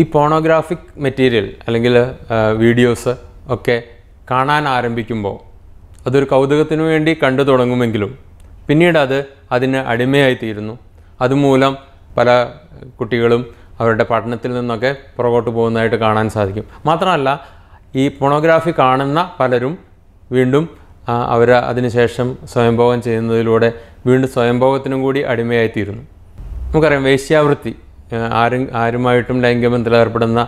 ഈ പോണോഗ്രാഫിക് മെറ്റീരിയൽ അല്ലെങ്കിൽ വീഡിയോസ് ഒക്കെ കാണാൻ ആരംഭിക്കുമ്പോൾ അതൊരു കൗതുകത്തിനു വേണ്ടി കണ്ടു തുടങ്ങുമെങ്കിലും പിന്നീട് അത് അതിന് അടിമയായി തീരുന്നു അതുമൂലം പല കുട്ടികളും അവരുടെ പഠനത്തിൽ നിന്നൊക്കെ പുറകോട്ട് പോകുന്നതായിട്ട് കാണാൻ സാധിക്കും മാത്രമല്ല ഈ പോണോഗ്രാഫി കാണുന്ന പലരും വീണ്ടും അവർ അതിനുശേഷം സ്വയംഭോഗം ചെയ്യുന്നതിലൂടെ വീണ്ടും സ്വയംഭോഗത്തിനും കൂടി അടിമയായിത്തീരുന്നു നമുക്കറിയാം വേശ്യാവൃത്തി ആരും ആരുമായിട്ടും ലൈംഗികബന്ധത്തിൽ ഏർപ്പെടുന്ന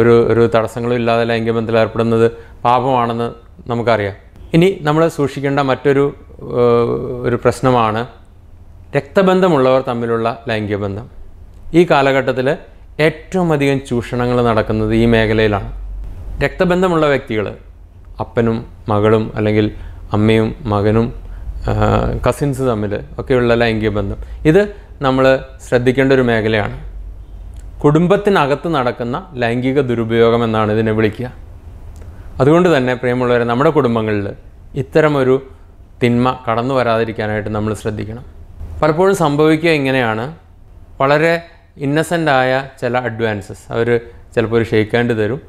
ഒരു ഒരു തടസ്സങ്ങളും ഇല്ലാതെ ലൈംഗികബന്ധത്തിൽ ഏർപ്പെടുന്നത് പാപമാണെന്ന് നമുക്കറിയാം ഇനി നമ്മൾ സൂക്ഷിക്കേണ്ട മറ്റൊരു ഒരു പ്രശ്നമാണ് രക്തബന്ധമുള്ളവർ തമ്മിലുള്ള ലൈംഗികബന്ധം ഈ കാലഘട്ടത്തിൽ ഏറ്റവും അധികം ചൂഷണങ്ങൾ നടക്കുന്നത് ഈ മേഖലയിലാണ് രക്തബന്ധമുള്ള വ്യക്തികൾ അപ്പനും മകളും അല്ലെങ്കിൽ അമ്മയും മകനും കസിൻസ് തമ്മിൽ ഒക്കെയുള്ള ലൈംഗിക ബന്ധം ഇത് നമ്മൾ ശ്രദ്ധിക്കേണ്ട ഒരു മേഖലയാണ് കുടുംബത്തിനകത്ത് നടക്കുന്ന ലൈംഗിക ദുരുപയോഗം എന്നാണ് ഇതിനെ വിളിക്കുക അതുകൊണ്ട് തന്നെ പ്രിയമുള്ളവരെ നമ്മുടെ കുടുംബങ്ങളിൽ ഇത്തരമൊരു തിന്മ കടന്നു വരാതിരിക്കാനായിട്ട് നമ്മൾ ശ്രദ്ധിക്കണം പലപ്പോഴും സംഭവിക്കുക ഇങ്ങനെയാണ് വളരെ ആയ ചില അഡ്വാൻസസ് അവർ ചിലപ്പോൾ ഒരു ഷെയ്ക്ക് തരും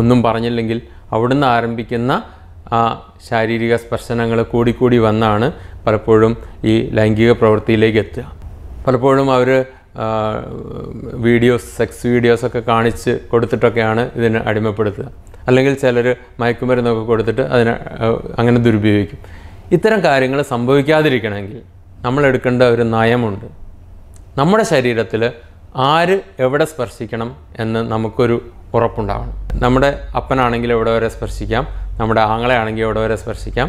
ഒന്നും പറഞ്ഞില്ലെങ്കിൽ അവിടുന്ന് ആരംഭിക്കുന്ന ആ ശാരീരിക സ്പർശനങ്ങൾ കൂടിക്കൂടി വന്നാണ് പലപ്പോഴും ഈ ലൈംഗിക പ്രവൃത്തിയിലേക്ക് എത്തുക പലപ്പോഴും അവർ വീഡിയോസ് സെക്സ് വീഡിയോസൊക്കെ കാണിച്ച് കൊടുത്തിട്ടൊക്കെയാണ് ഇതിന് അടിമപ്പെടുത്തുക അല്ലെങ്കിൽ ചിലർ മയക്കുമരുന്നൊക്കെ കൊടുത്തിട്ട് അതിന് അങ്ങനെ ദുരുപയോഗിക്കും ഇത്തരം കാര്യങ്ങൾ സംഭവിക്കാതിരിക്കണമെങ്കിൽ നമ്മൾ എടുക്കേണ്ട ഒരു നയമുണ്ട് നമ്മുടെ ശരീരത്തിൽ ആര് എവിടെ സ്പർശിക്കണം എന്ന് നമുക്കൊരു ഉറപ്പുണ്ടാവണം നമ്മുടെ അപ്പനാണെങ്കിൽ എവിടെ വരെ സ്പർശിക്കാം നമ്മുടെ ആണെങ്കിൽ എവിടെ വരെ സ്പർശിക്കാം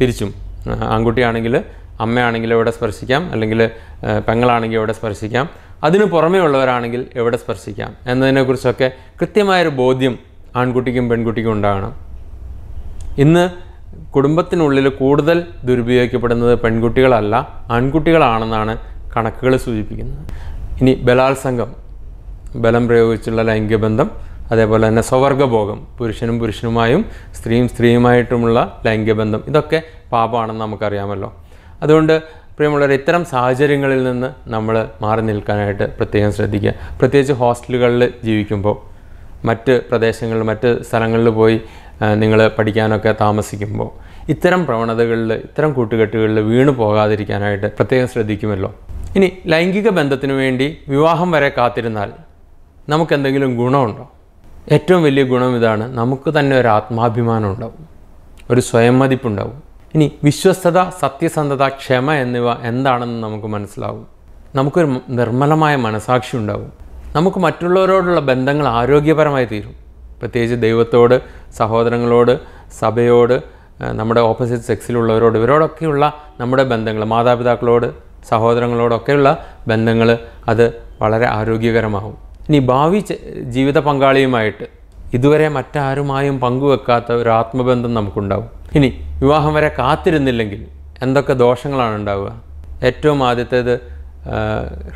തിരിച്ചും ആൺകുട്ടിയാണെങ്കിൽ അമ്മയാണെങ്കിൽ എവിടെ സ്പർശിക്കാം അല്ലെങ്കിൽ പെങ്ങളാണെങ്കിൽ എവിടെ സ്പർശിക്കാം അതിന് പുറമേ ഉള്ളവരാണെങ്കിൽ എവിടെ സ്പർശിക്കാം എന്നതിനെക്കുറിച്ചൊക്കെ കൃത്യമായൊരു ബോധ്യം ആൺകുട്ടിക്കും പെൺകുട്ടിക്കും ഉണ്ടാകണം ഇന്ന് കുടുംബത്തിനുള്ളിൽ കൂടുതൽ ദുരുപയോഗിക്കപ്പെടുന്നത് പെൺകുട്ടികളല്ല ആൺകുട്ടികളാണെന്നാണ് കണക്കുകൾ സൂചിപ്പിക്കുന്നത് ഇനി ബലാത്സംഗം ബലം പ്രയോഗിച്ചുള്ള ലൈംഗികബന്ധം അതേപോലെ തന്നെ സ്വവർഗഭോഗം പുരുഷനും പുരുഷനുമായും സ്ത്രീയും സ്ത്രീയുമായിട്ടുമുള്ള ലൈംഗികബന്ധം ഇതൊക്കെ പാപമാണെന്ന് നമുക്കറിയാമല്ലോ അതുകൊണ്ട് പ്രിയമുള്ളവർ ഇത്തരം സാഹചര്യങ്ങളിൽ നിന്ന് നമ്മൾ മാറി നിൽക്കാനായിട്ട് പ്രത്യേകം ശ്രദ്ധിക്കുക പ്രത്യേകിച്ച് ഹോസ്റ്റലുകളിൽ ജീവിക്കുമ്പോൾ മറ്റ് പ്രദേശങ്ങളിൽ മറ്റ് സ്ഥലങ്ങളിൽ പോയി നിങ്ങൾ പഠിക്കാനൊക്കെ താമസിക്കുമ്പോൾ ഇത്തരം പ്രവണതകളിൽ ഇത്തരം കൂട്ടുകെട്ടുകളിൽ വീണു പോകാതിരിക്കാനായിട്ട് പ്രത്യേകം ശ്രദ്ധിക്കുമല്ലോ ഇനി ലൈംഗിക ബന്ധത്തിനു വേണ്ടി വിവാഹം വരെ കാത്തിരുന്നാൽ നമുക്കെന്തെങ്കിലും ഗുണമുണ്ടോ ഏറ്റവും വലിയ ഗുണം ഇതാണ് നമുക്ക് തന്നെ ഒരു ആത്മാഭിമാനം ഉണ്ടാവും ഒരു സ്വയം മതിപ്പുണ്ടാവും ഇനി വിശ്വസ്തത സത്യസന്ധത ക്ഷമ എന്നിവ എന്താണെന്ന് നമുക്ക് മനസ്സിലാവും നമുക്കൊരു നിർമ്മലമായ മനസാക്ഷി ഉണ്ടാവും നമുക്ക് മറ്റുള്ളവരോടുള്ള ബന്ധങ്ങൾ ആരോഗ്യപരമായി തീരും പ്രത്യേകിച്ച് ദൈവത്തോട് സഹോദരങ്ങളോട് സഭയോട് നമ്മുടെ ഓപ്പോസിറ്റ് സെക്സിലുള്ളവരോട് ഇവരോടൊക്കെയുള്ള നമ്മുടെ ബന്ധങ്ങൾ മാതാപിതാക്കളോട് സഹോദരങ്ങളോടൊക്കെയുള്ള ബന്ധങ്ങൾ അത് വളരെ ആരോഗ്യകരമാകും ഇനി ഭാവി ജീവിത പങ്കാളിയുമായിട്ട് ഇതുവരെ മറ്റാരുമായും പങ്കുവെക്കാത്ത ഒരു ആത്മബന്ധം നമുക്കുണ്ടാവും ഇനി വിവാഹം വരെ കാത്തിരുന്നില്ലെങ്കിൽ എന്തൊക്കെ ദോഷങ്ങളാണ് ഉണ്ടാവുക ഏറ്റവും ആദ്യത്തേത്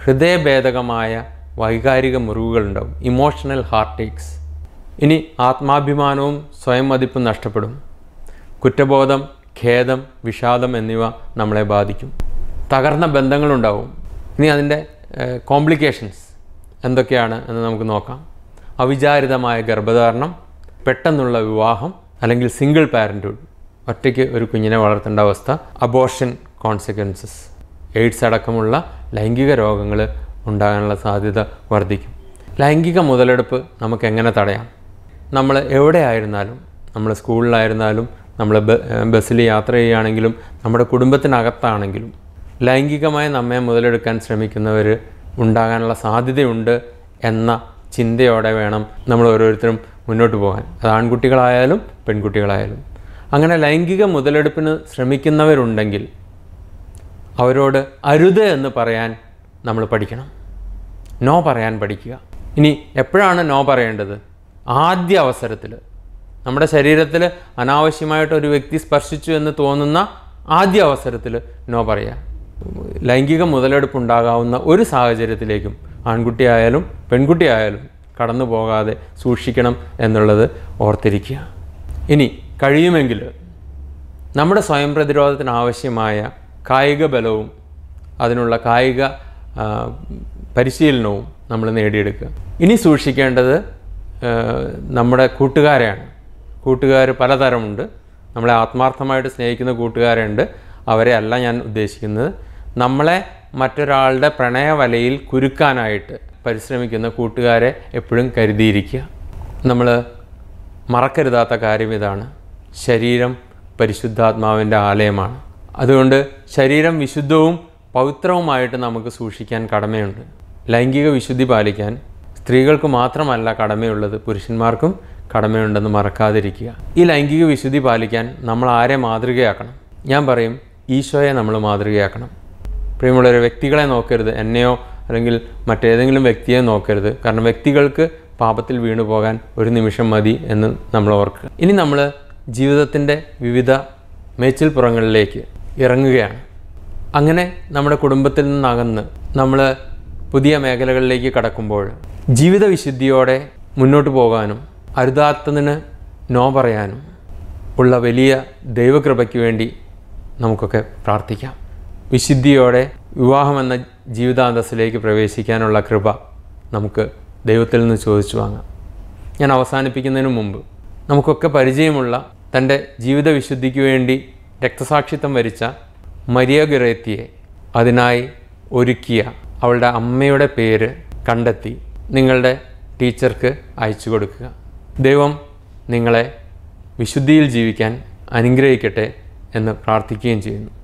ഹൃദയഭേദകമായ വൈകാരിക മുറിവുകൾ ഉണ്ടാവും ഇമോഷണൽ ഹാർട്ടേക്സ് ഇനി ആത്മാഭിമാനവും സ്വയം മതിപ്പും നഷ്ടപ്പെടും കുറ്റബോധം ഖേദം വിഷാദം എന്നിവ നമ്മളെ ബാധിക്കും തകർന്ന ബന്ധങ്ങളുണ്ടാവും ഇനി അതിൻ്റെ കോംപ്ലിക്കേഷൻസ് എന്തൊക്കെയാണ് എന്ന് നമുക്ക് നോക്കാം അവിചാരിതമായ ഗർഭധാരണം പെട്ടെന്നുള്ള വിവാഹം അല്ലെങ്കിൽ സിംഗിൾ പാരൻറ്റുഡ് ഒറ്റയ്ക്ക് ഒരു കുഞ്ഞിനെ വളർത്തേണ്ട അവസ്ഥ അബോർഷൻ കോൺസിക്വൻസസ് എയ്ഡ്സ് അടക്കമുള്ള ലൈംഗിക രോഗങ്ങൾ ഉണ്ടാകാനുള്ള സാധ്യത വർദ്ധിക്കും ലൈംഗിക മുതലെടുപ്പ് നമുക്ക് എങ്ങനെ തടയാം നമ്മൾ എവിടെയായിരുന്നാലും നമ്മൾ സ്കൂളിലായിരുന്നാലും നമ്മൾ ബസ്സിൽ യാത്ര ചെയ്യുകയാണെങ്കിലും നമ്മുടെ കുടുംബത്തിനകത്താണെങ്കിലും ലൈംഗികമായി നമ്മെ മുതലെടുക്കാൻ ശ്രമിക്കുന്നവർ ഉണ്ടാകാനുള്ള സാധ്യതയുണ്ട് എന്ന ചിന്തയോടെ വേണം നമ്മൾ ഓരോരുത്തരും മുന്നോട്ട് പോകാൻ അത് ആൺകുട്ടികളായാലും പെൺകുട്ടികളായാലും അങ്ങനെ ലൈംഗിക മുതലെടുപ്പിന് ശ്രമിക്കുന്നവരുണ്ടെങ്കിൽ അവരോട് അരുത് എന്ന് പറയാൻ നമ്മൾ പഠിക്കണം നോ പറയാൻ പഠിക്കുക ഇനി എപ്പോഴാണ് നോ പറയേണ്ടത് ആദ്യ അവസരത്തിൽ നമ്മുടെ ശരീരത്തിൽ അനാവശ്യമായിട്ട് ഒരു വ്യക്തി സ്പർശിച്ചു എന്ന് തോന്നുന്ന ആദ്യ അവസരത്തിൽ നോ പറയുക ലൈംഗിക മുതലെടുപ്പുണ്ടാകാവുന്ന ഒരു സാഹചര്യത്തിലേക്കും ആൺകുട്ടിയായാലും പെൺകുട്ടിയായാലും കടന്നു പോകാതെ സൂക്ഷിക്കണം എന്നുള്ളത് ഓർത്തിരിക്കുക ഇനി കഴിയുമെങ്കിൽ നമ്മുടെ സ്വയം പ്രതിരോധത്തിന് ആവശ്യമായ കായിക ബലവും അതിനുള്ള കായിക പരിശീലനവും നമ്മൾ നേടിയെടുക്കുക ഇനി സൂക്ഷിക്കേണ്ടത് നമ്മുടെ കൂട്ടുകാരെയാണ് കൂട്ടുകാർ പലതരമുണ്ട് നമ്മളെ ആത്മാർത്ഥമായിട്ട് സ്നേഹിക്കുന്ന കൂട്ടുകാരുണ്ട് അവരെ അല്ല ഞാൻ ഉദ്ദേശിക്കുന്നത് നമ്മളെ മറ്റൊരാളുടെ പ്രണയവലയിൽ കുരുക്കാനായിട്ട് പരിശ്രമിക്കുന്ന കൂട്ടുകാരെ എപ്പോഴും കരുതിയിരിക്കുക നമ്മൾ മറക്കരുതാത്ത കാര്യം ഇതാണ് ശരീരം പരിശുദ്ധാത്മാവിൻ്റെ ആലയമാണ് അതുകൊണ്ട് ശരീരം വിശുദ്ധവും പവിത്രവുമായിട്ട് നമുക്ക് സൂക്ഷിക്കാൻ കടമയുണ്ട് ലൈംഗിക വിശുദ്ധി പാലിക്കാൻ സ്ത്രീകൾക്ക് മാത്രമല്ല കടമയുള്ളത് പുരുഷന്മാർക്കും കടമയുണ്ടെന്ന് മറക്കാതിരിക്കുക ഈ ലൈംഗിക വിശുദ്ധി പാലിക്കാൻ നമ്മൾ ആരെ മാതൃകയാക്കണം ഞാൻ പറയും ഈശോയെ നമ്മൾ മാതൃകയാക്കണം പ്രിയമുള്ളൊരു വ്യക്തികളെ നോക്കരുത് എന്നെയോ അല്ലെങ്കിൽ മറ്റേതെങ്കിലും വ്യക്തിയെ നോക്കരുത് കാരണം വ്യക്തികൾക്ക് പാപത്തിൽ വീണു പോകാൻ ഒരു നിമിഷം മതി എന്ന് നമ്മൾ ഓർക്കുക ഇനി നമ്മൾ ജീവിതത്തിൻ്റെ വിവിധ മേച്ചിൽപ്പുറങ്ങളിലേക്ക് ഇറങ്ങുകയാണ് അങ്ങനെ നമ്മുടെ കുടുംബത്തിൽ നിന്നകന്ന് നമ്മൾ പുതിയ മേഖലകളിലേക്ക് കടക്കുമ്പോൾ ജീവിത വിശുദ്ധിയോടെ മുന്നോട്ട് പോകാനും അരുതാത്തതിന് നോ പറയാനും ഉള്ള വലിയ ദൈവകൃപയ്ക്ക് വേണ്ടി നമുക്കൊക്കെ പ്രാർത്ഥിക്കാം വിശുദ്ധിയോടെ വിവാഹമെന്ന ജീവിതാന്തസ്സിലേക്ക് പ്രവേശിക്കാനുള്ള കൃപ നമുക്ക് ദൈവത്തിൽ നിന്ന് ചോദിച്ചു വാങ്ങാം ഞാൻ അവസാനിപ്പിക്കുന്നതിന് മുമ്പ് നമുക്കൊക്കെ പരിചയമുള്ള തൻ്റെ ജീവിത വിശുദ്ധിക്ക് വേണ്ടി രക്തസാക്ഷിത്വം വരിച്ച മരിയ ഗുരത്തിയെ അതിനായി ഒരുക്കിയ അവളുടെ അമ്മയുടെ പേര് കണ്ടെത്തി നിങ്ങളുടെ ടീച്ചർക്ക് അയച്ചു കൊടുക്കുക ദൈവം നിങ്ങളെ വിശുദ്ധിയിൽ ജീവിക്കാൻ അനുഗ്രഹിക്കട്ടെ എന്ന് പ്രാർത്ഥിക്കുകയും ചെയ്യുന്നു